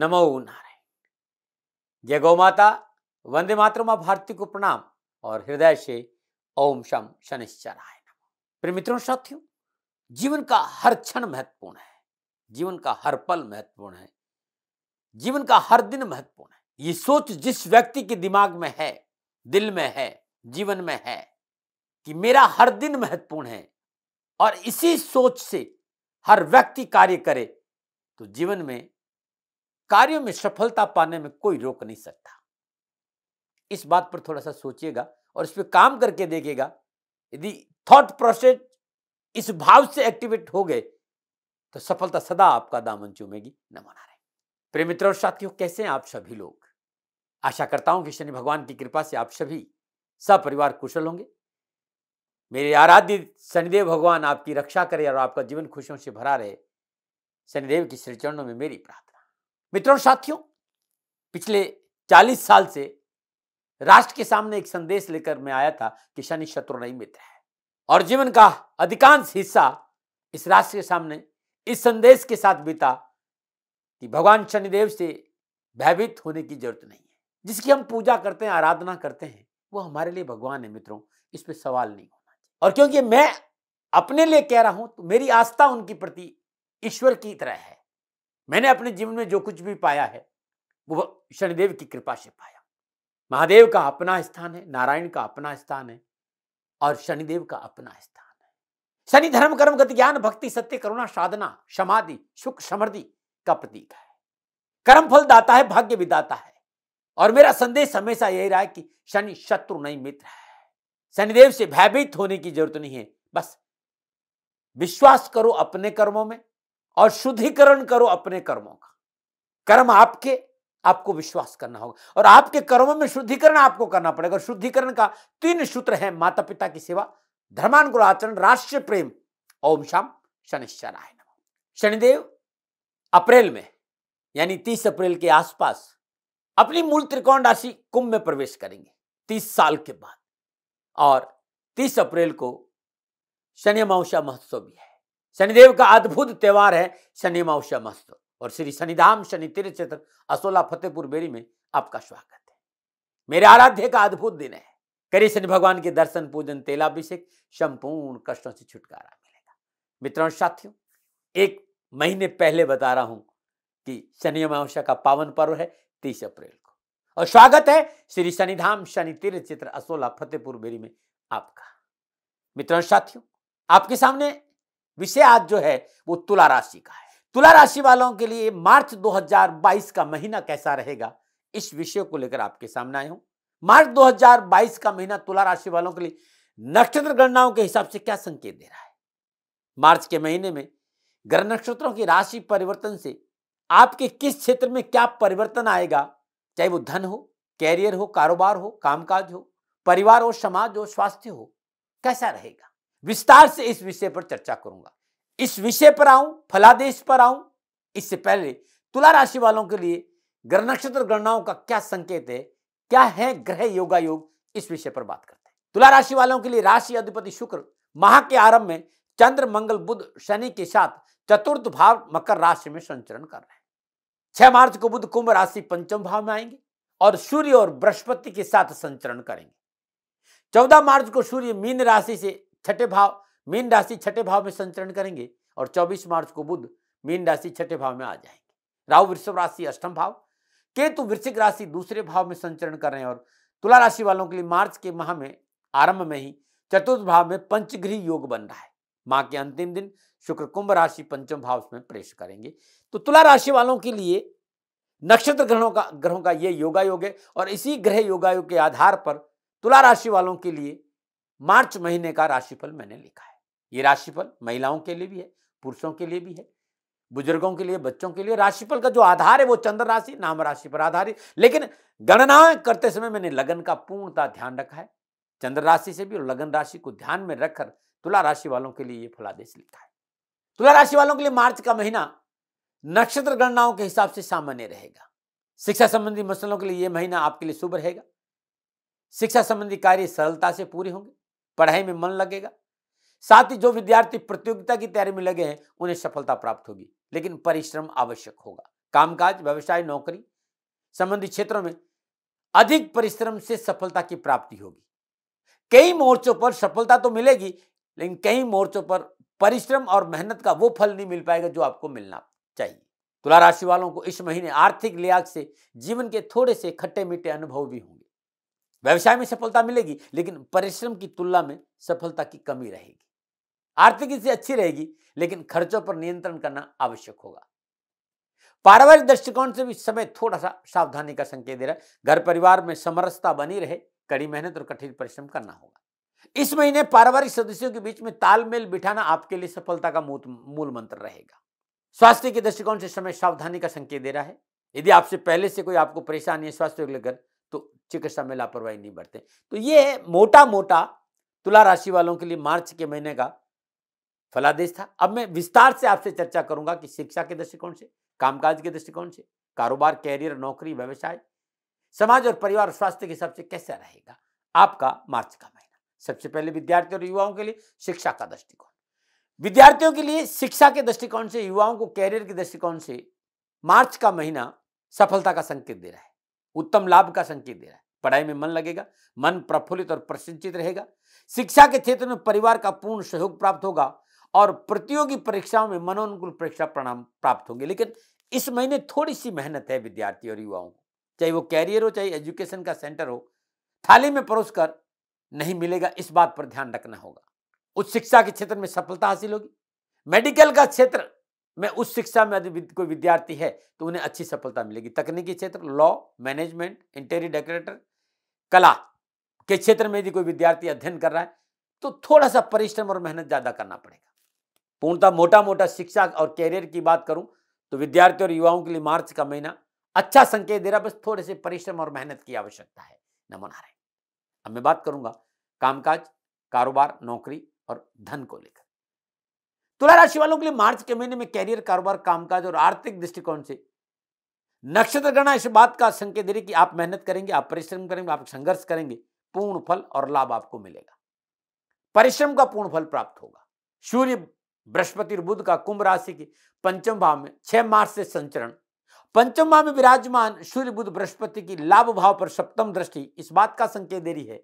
नमो नारायण जय गौ माता वंदे मातृमा भारती को प्रणाम और हृदय से ओम शम शनिश्चराय प्रिय मित्रों साथियों जीवन का हर क्षण महत्वपूर्ण है जीवन का हर पल महत्वपूर्ण है जीवन का हर दिन महत्वपूर्ण है ये सोच जिस व्यक्ति के दिमाग में है दिल में है जीवन में है कि मेरा हर दिन महत्वपूर्ण है और इसी सोच से हर व्यक्ति कार्य करे तो जीवन में कार्यों में सफलता पाने में कोई रोक नहीं सकता इस बात पर थोड़ा सा सोचिएगा और इस पर काम करके देखेगा यदि थॉट प्रोसेस इस भाव से एक्टिवेट हो गए तो सफलता सदा आपका दामन चूमेगी न मना रहे प्रेम मित्र और साथियों कैसे हैं आप सभी लोग आशा करता हूं कि शनि भगवान की कृपा से आप सभी सपरिवार कुशल होंगे मेरे आराध्य शनिदेव भगवान आपकी रक्षा करे और आपका जीवन खुशियों से भरा रहे शनिदेव श्री श्रीचरणों में मेरी प्रार्थना मित्रों साथियों पिछले 40 साल से राष्ट्र के सामने एक संदेश लेकर मैं आया था कि शनि शत्रु नहीं मित्र है और जीवन का अधिकांश हिस्सा इस राष्ट्र के सामने इस संदेश के साथ बीता कि भगवान शनिदेव से भयभीत होने की जरूरत नहीं है जिसकी हम पूजा करते हैं आराधना करते हैं वो हमारे लिए भगवान है मित्रों इस पर सवाल नहीं होना और क्योंकि मैं अपने लिए कह रहा हूं तो मेरी आस्था उनके प्रति ईश्वर की तरह है मैंने अपने जीवन में जो कुछ भी पाया है वो शनिदेव की कृपा से पाया महादेव का अपना स्थान है नारायण का अपना स्थान है और शनिदेव का अपना स्थान है शनि धर्म कर्म गति ज्ञान भक्ति सत्य करुणा साधना समाधि सुख समृद्धि का प्रतीक है कर्म फल दाता है भाग्य विदाता है और मेरा संदेश हमेशा यही रहा है कि शनि शत्रु नहीं मित्र है शनिदेव से भयभीत होने की जरूरत नहीं है बस विश्वास करो अपने कर्मों में और शुद्धिकरण करो अपने कर्मों का कर्म आपके आपको विश्वास करना होगा और आपके कर्मों में शुद्धिकरण आपको करना पड़ेगा शुद्धिकरण का तीन सूत्र है माता पिता की सेवा धर्मानुकूल आचरण राष्ट्र प्रेम ओम शाम शनिश्चराय शनिदेव अप्रैल में यानी तीस अप्रैल के आसपास अपनी मूल त्रिकोण राशि कुंभ में प्रवेश करेंगे तीस साल के बाद और तीस अप्रैल को शनि अमावस्या महोत्सव भी है शनिदेव का अद्भुत त्यौहार है शनि मावश्य मस्त और श्री शनिधाम शनि तीर्थ क्षेत्र असोला फतेहपुर बेरी में आपका स्वागत है मेरे आराध्य का अद्भुत दिन है करी शनि भगवान के दर्शन पूजन तेलाभिषेक संपूर्ण कष्टों से छुटकारा मिलेगा मित्रों साथियों एक महीने पहले बता रहा हूं कि शनि अमावस्या का पावन पर्व है तीस अप्रैल को और स्वागत है श्री शनिधाम शनि तीर्थ चित्र असोला फतेहपुर बेरी में आपका मित्रों साथियों आपके सामने विषय आज जो है वो तुला राशि का है तुला राशि वालों के लिए मार्च 2022 का महीना कैसा रहेगा इस विषय को लेकर आपके सामने आए हूं मार्च 2022 का महीना तुला राशि वालों के लिए नक्षत्र गणनाओं के हिसाब से क्या संकेत दे रहा है मार्च के महीने में ग्रह नक्षत्रों की राशि परिवर्तन से आपके किस क्षेत्र में क्या परिवर्तन आएगा चाहे वो धन हो कैरियर हो कारोबार हो कामकाज हो परिवार हो समाज हो स्वास्थ्य हो कैसा रहेगा विस्तार से इस विषय पर चर्चा करूंगा इस विषय पर आऊं फलादेश पर आऊं इससे पहले तुला राशि वालों के लिए ग्रह नक्षत्र गणनाओं का क्या संकेत है क्या है ग्रह योगा योग इस विषय पर बात करते हैं तुला राशि वालों के लिए राशि अधिपति शुक्र माह के आरंभ में चंद्र मंगल बुद्ध शनि के साथ चतुर्थ भाव मकर राशि में संचरण कर रहे हैं छह मार्च को बुद्ध कुंभ राशि पंचम भाव में आएंगे और सूर्य और बृहस्पति के साथ संचरण करेंगे चौदह मार्च को सूर्य मीन राशि से छठे भाव मीन राशि छठे भाव में संचरण करेंगे और 24 मार्च को बुध मीन राशि छठे भाव में आ जाएंगे राहु वृषभ राशि अष्टम भाव केतु वृश्चिक राशि दूसरे भाव में संचरण कर रहे हैं और तुला राशि वालों के लिए मार्च के माह में आरंभ में ही चतुर्थ भाव में पंचगृह योग बन रहा है माह के अंतिम दिन शुक्र कुंभ राशि पंचम भाव में प्रवेश करेंगे तो तुला राशि वालों के लिए नक्षत्र ग्रहणों का ग्रहों का ये योगायोग है और इसी ग्रह योगायोग के आधार पर तुला राशि वालों के लिए मार्च महीने का राशिफल मैंने लिखा है ये राशिफल महिलाओं के लिए भी है पुरुषों के लिए भी है बुजुर्गों के लिए बच्चों के लिए राशिफल का जो आधार है वो चंद्र राशि नाम राशि पर आधारित लेकिन गणना करते समय मैंने लगन का पूर्णता ध्यान रखा है चंद्र राशि से भी और लगन राशि को ध्यान में रखकर तुला राशि वालों के लिए ये फलादेश लिखा है तुला राशि वालों के लिए मार्च का महीना नक्षत्र गणनाओं के हिसाब से सामान्य रहेगा शिक्षा संबंधी मसलों के लिए ये महीना आपके लिए शुभ रहेगा शिक्षा संबंधी कार्य सरलता से पूरे होंगे पढ़ाई में मन लगेगा साथ ही जो विद्यार्थी प्रतियोगिता की तैयारी में लगे हैं उन्हें सफलता प्राप्त होगी लेकिन परिश्रम आवश्यक होगा कामकाज व्यवसाय नौकरी संबंधी क्षेत्रों में अधिक परिश्रम से सफलता की प्राप्ति होगी कई मोर्चों पर सफलता तो मिलेगी लेकिन कई मोर्चों पर परिश्रम और मेहनत का वो फल नहीं मिल पाएगा जो आपको मिलना चाहिए तुला राशि वालों को इस महीने आर्थिक लिहाज से जीवन के थोड़े से खट्टे मीठे अनुभव भी होंगे व्यवसाय में सफलता मिलेगी लेकिन परिश्रम की तुलना में सफलता की कमी रहेगी आर्थिक स्थिति अच्छी रहेगी लेकिन खर्चों पर नियंत्रण करना आवश्यक होगा पारिवारिक दृष्टिकोण से भी समय थोड़ा सा सावधानी का संकेत दे रहा है घर परिवार में समरसता बनी रहे कड़ी मेहनत और कठिन परिश्रम करना होगा इस महीने पारिवारिक सदस्यों के बीच में तालमेल बिठाना आपके लिए सफलता का मूल मंत्र रहेगा स्वास्थ्य के दृष्टिकोण से समय सावधानी का संकेत दे रहा है यदि आपसे पहले से कोई आपको परेशानी है स्वास्थ्य को लेकर तो चिकित्सा में लापरवाही नहीं बरतें तो ये मोटा मोटा तुला राशि वालों के लिए मार्च के महीने का फलादेश था अब मैं विस्तार से आपसे चर्चा करूंगा कि शिक्षा के दृष्टिकोण से कामकाज के दृष्टिकोण से कारोबार कैरियर नौकरी व्यवसाय समाज और परिवार स्वास्थ्य के हिसाब से कैसा रहेगा आपका मार्च का महीना सबसे पहले विद्यार्थी और युवाओं के लिए शिक्षा का दृष्टिकोण विद्यार्थियों के लिए शिक्षा के दृष्टिकोण से युवाओं को कैरियर के दृष्टिकोण से मार्च का महीना सफलता का संकेत दे रहा है उत्तम लाभ का संकेत दे रहा है पढ़ाई में मन लगेगा मन प्रफुल्लित और प्रसिंचित रहेगा शिक्षा के क्षेत्र में परिवार का पूर्ण सहयोग प्राप्त होगा और प्रतियोगी परीक्षाओं में मनोनुकूल परीक्षा परिणाम प्राप्त होंगे लेकिन इस महीने थोड़ी सी मेहनत है विद्यार्थी और युवाओं को चाहे वो कैरियर हो चाहे एजुकेशन का सेंटर हो थाली में परोस कर नहीं मिलेगा इस बात पर ध्यान रखना होगा उच्च शिक्षा के क्षेत्र में सफलता हासिल होगी मेडिकल का क्षेत्र मैं उस शिक्षा में यदि कोई विद्यार्थी है तो उन्हें अच्छी सफलता मिलेगी तकनीकी क्षेत्र लॉ मैनेजमेंट इंटेरियर डेकोरेटर कला के क्षेत्र में यदि कोई विद्यार्थी अध्ययन कर रहा है तो थोड़ा सा परिश्रम और मेहनत ज़्यादा करना पड़ेगा पूर्णतः मोटा मोटा शिक्षा और कैरियर की बात करूं तो विद्यार्थी और युवाओं के लिए मार्च का महीना अच्छा संकेत दे रहा बस थोड़े से परिश्रम और मेहनत की आवश्यकता है नमन आ रहे अब मैं बात करूंगा कामकाज कारोबार नौकरी और धन को लेकर तुला राशि वालों के लिए मार्च के महीने में कैरियर कारोबार कामकाज और आर्थिक दृष्टिकोण से नक्षत्र गणना इस बात का संकेत दे रही कि आप मेहनत करेंगे आप परिश्रम करेंगे आप संघर्ष करेंगे पूर्ण फल और लाभ आपको मिलेगा परिश्रम का पूर्ण फल प्राप्त होगा सूर्य बृहस्पति और बुद्ध का कुंभ राशि के पंचम भाव में छह मार्च से संचरण पंचम भाव में विराजमान सूर्य बुद्ध बृहस्पति की लाभ भाव पर सप्तम दृष्टि इस बात का संकेत दे रही है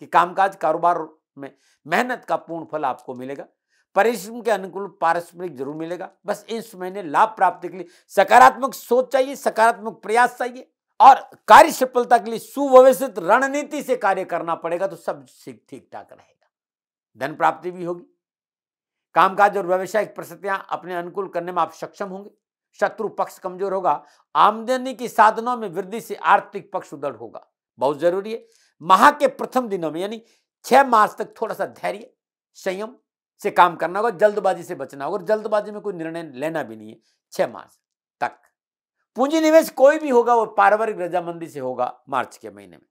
कि कामकाज कारोबार में मेहनत का पूर्ण फल आपको मिलेगा परिश्रम के अनुकूल पारस्परिक जरूर मिलेगा बस इस महीने लाभ प्राप्ति के लिए सकारात्मक सोच चाहिए सकारात्मक प्रयास चाहिए और कार्य सफलता के लिए सुव्यवस्थित रणनीति से कार्य करना पड़ेगा तो सब ठीक ठाक रहेगा धन प्राप्ति भी होगी कामकाज और व्यवसायिक परिस्थितियां अपने अनुकूल करने में आप सक्षम होंगे शत्रु पक्ष कमजोर होगा आमदनी की साधनों में वृद्धि से आर्थिक पक्ष उदृढ़ होगा बहुत जरूरी है माह के प्रथम दिनों में यानी छह मार्च तक थोड़ा सा धैर्य संयम से काम करना होगा जल्दबाजी से बचना होगा और जल्दबाजी में कोई निर्णय लेना भी नहीं है छह मार्च तक पूंजी निवेश कोई भी होगा वो पारिवारिक रजामंदी से होगा मार्च के महीने में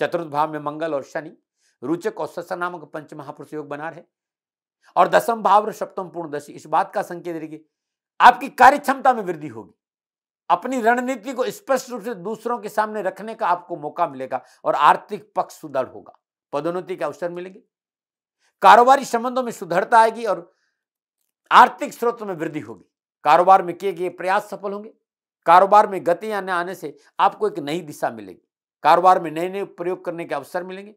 चतुर्थ भाव में मंगल और शनि रुचक और सस्ता नामक पंच महापुरुष योग बना रहे और दसम भाव और सप्तम पूर्णदशी इस बात का संकेत देगी आपकी कार्य क्षमता में वृद्धि होगी अपनी रणनीति को स्पष्ट रूप से दूसरों के सामने रखने का आपको मौका मिलेगा और आर्थिक पक्ष सुदृढ़ होगा पदोन्नति के अवसर मिलेंगे कारोबारी संबंधों में सुदृढ़ता आएगी और आर्थिक स्रोतों में वृद्धि होगी कारोबार में किए गए प्रयास सफल होंगे कारोबार में आने आने से आपको एक नई दिशा मिलेगी कारोबार में नए नए प्रयोग करने के अवसर मिलेंगे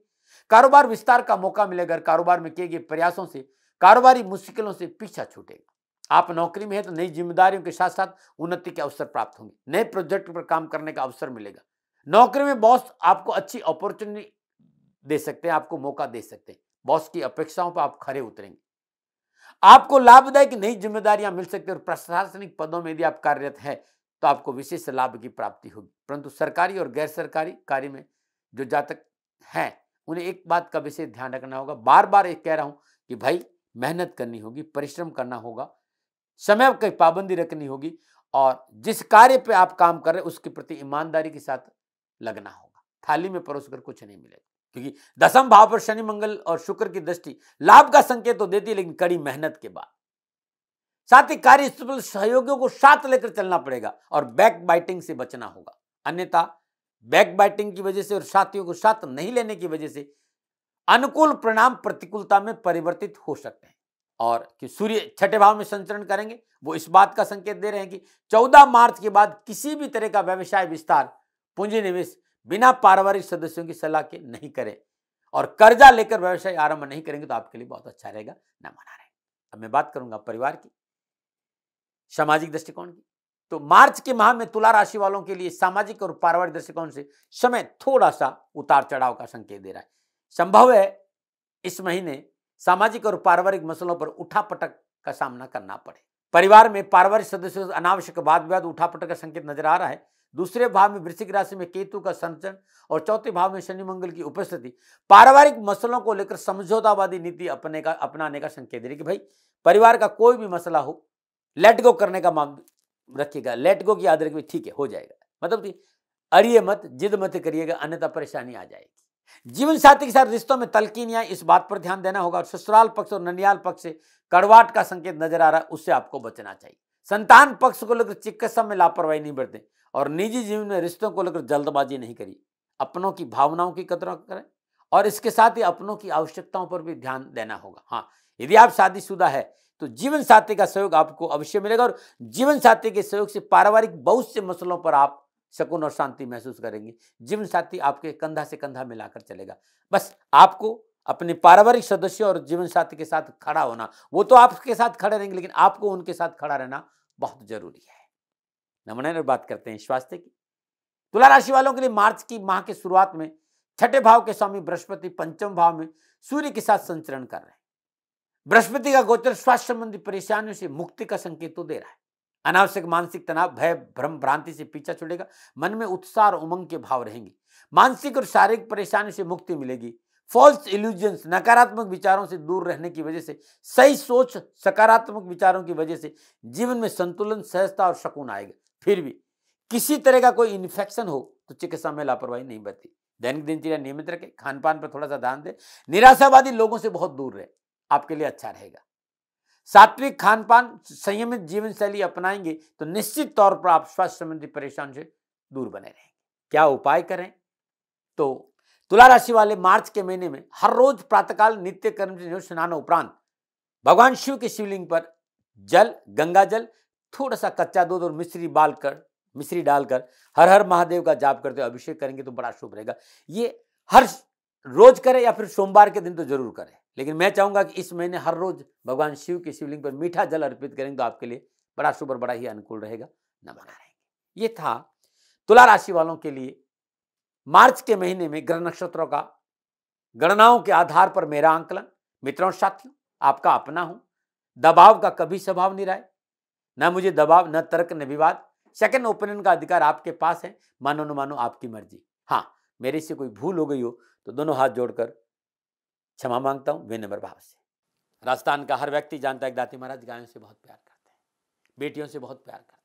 कारोबार विस्तार का मौका मिलेगा कारोबार में किए गए प्रयासों से कारोबारी मुश्किलों से पीछा छूटेगा आप नौकरी में हैं तो नई जिम्मेदारियों के साथ साथ उन्नति के अवसर प्राप्त होंगे नए प्रोजेक्ट पर काम करने का अवसर मिलेगा नौकरी में बॉस आपको अच्छी अपॉर्चुनिटी दे सकते हैं आपको मौका दे सकते हैं बॉस की अपेक्षाओं पर आप खरे उतरेंगे आपको लाभदायक नई जिम्मेदारियां मिल सकती है और प्रशासनिक पदों में यदि आप कार्यरत हैं तो आपको विशेष लाभ की प्राप्ति होगी परंतु सरकारी और गैर सरकारी कार्य में जो जातक हैं उन्हें एक बात का विशेष ध्यान रखना होगा बार बार एक कह रहा हूं कि भाई मेहनत करनी होगी परिश्रम करना होगा समय की पाबंदी रखनी होगी और जिस कार्य पे आप काम कर रहे हैं उसके प्रति ईमानदारी के साथ लगना होगा थाली में परोस कुछ नहीं मिलेगा क्योंकि दसम भाव पर शनि मंगल और शुक्र की दृष्टि लाभ का संकेत तो देती है लेकिन कड़ी मेहनत के बाद साथ ही कार्य सहयोगियों को साथ लेकर चलना पड़ेगा और बैक बाइटिंग से बचना होगा अन्यथा बैक बाइटिंग की वजह से और साथियों को साथ नहीं लेने की वजह से अनुकूल परिणाम प्रतिकूलता में परिवर्तित हो सकते हैं और कि सूर्य छठे भाव में संचरण करेंगे वो इस बात का संकेत दे रहे हैं कि 14 मार्च के बाद किसी भी तरह का व्यवसाय विस्तार पूंजी निवेश बिना पारिवारिक सदस्यों की सलाह के नहीं करें और कर्जा लेकर व्यवसाय आरंभ नहीं करेंगे तो आपके लिए बहुत अच्छा रहेगा न मना रहे अब मैं बात करूंगा परिवार की सामाजिक दृष्टिकोण की तो मार्च के माह में तुला राशि वालों के लिए सामाजिक और पारिवारिक दृष्टिकोण से समय थोड़ा सा उतार चढ़ाव का संकेत दे रहा है संभव है इस महीने सामाजिक और पारिवारिक मसलों पर उठापटक का सामना करना पड़े परिवार में पारिवारिक सदस्यों से अनावश्यक वाद विवाद उठापटक का संकेत नजर आ रहा है दूसरे भाव में वृश्चिक राशि में केतु का संरचन और चौथे भाव में शनि मंगल की उपस्थिति पारिवारिक मसलों को लेकर समझौतावादी नीति अपने का अपनाने का संकेत दे रही कि भाई परिवार का कोई भी मसला हो लेट गो करने का मान रखिएगा लेट गो की याद रखिए ठीक है हो जाएगा मतलब अड़िए मत जिद मत करिएगा अन्यथा परेशानी आ जाएगी जीवन साथी के साथ रिश्तों में तलकीन या इस बात पर ध्यान देना होगा और ससुराल पक्ष और ननियाल पक्ष से कड़वाट का संकेत नजर आ रहा है उससे आपको बचना चाहिए संतान पक्ष को लेकर चिकित्सा में लापरवाही नहीं बरतें और निजी जीवन में रिश्तों को लेकर जल्दबाजी नहीं करी अपनों की भावनाओं की कदर करें और इसके साथ ही अपनों की आवश्यकताओं पर भी ध्यान देना होगा हाँ यदि आप शादीशुदा है तो जीवन साथी का सहयोग आपको अवश्य मिलेगा और जीवन साथी के सहयोग से पारिवारिक बहुत से मसलों पर आप सुकून और शांति महसूस करेंगे जीवन साथी आपके कंधा से कंधा मिलाकर चलेगा बस आपको अपने पारिवारिक सदस्यों और जीवन साथी के साथ खड़ा होना वो तो आपके साथ खड़े रहेंगे लेकिन आपको उनके साथ खड़ा रहना बहुत जरूरी है नमन और बात करते हैं स्वास्थ्य की तुला राशि वालों के लिए मार्च की माह की शुरुआत में छठे भाव के स्वामी बृहस्पति पंचम भाव में सूर्य के साथ संचरण कर रहे हैं बृहस्पति का गोचर स्वास्थ्य संबंधी परेशानियों से मुक्ति का संकेत तो दे रहा है अनावश्यक मानसिक तनाव भय भ्रम भ्रांति से पीछा छुड़ेगा मन में उत्साह और उमंग के भाव रहेंगे मानसिक और शारीरिक परेशानियों से मुक्ति मिलेगी फॉल्स इल्यूजन्स नकारात्मक विचारों से दूर रहने की वजह से सही सोच सकारात्मक विचारों की वजह से जीवन में संतुलन सहजता और शकुन आएगा फिर भी किसी तरह का कोई इन्फेक्शन हो तो चिकित्सा में लापरवाही नहीं बरती दैनिक दिनचर्या नियमित रखें खान पान पर थोड़ा सा ध्यान दें निराशावादी लोगों से बहुत दूर रहे आपके लिए अच्छा रहेगा सात्विक खान पान संयमित जीवन शैली अपनाएंगे तो निश्चित तौर पर आप स्वास्थ्य संबंधी परेशान से दूर बने रहेंगे क्या उपाय करें तो तुला राशि वाले मार्च के महीने में हर रोज प्रातःकाल नित्य कर्म स्नान उपरांत भगवान शिव के शिवलिंग पर जल गंगा जल थोड़ा सा कच्चा दूध और मिश्री बालकर मिश्री डालकर हर हर महादेव का जाप करते हुए अभिषेक करेंगे तो बड़ा शुभ रहेगा ये हर रोज करें या फिर सोमवार के दिन तो जरूर करें लेकिन मैं चाहूंगा कि इस महीने हर रोज भगवान शिव के शिवलिंग पर मीठा जल अर्पित करेंगे तो आपके लिए बड़ा शुभ और बड़ा ही अनुकूल रहेगा न बना रहेंगे ये था तुला राशि वालों के लिए मार्च के महीने में ग्रह नक्षत्रों का गणनाओं के आधार पर मेरा आंकलन मित्रों साथियों आपका अपना हूं दबाव का कभी स्वभाव नहीं रहा है न मुझे दबाव न तर्क न विवाद सेकंड ओपिनियन का अधिकार आपके पास है मानो न मानो आपकी मर्जी हाँ मेरे से कोई भूल हो गई हो तो दोनों हाथ जोड़कर क्षमा मांगता हूँ विनम्र भाव से राजस्थान का हर व्यक्ति जानता है दाती महाराज गायों से बहुत प्यार करते हैं बेटियों से बहुत प्यार करते हैं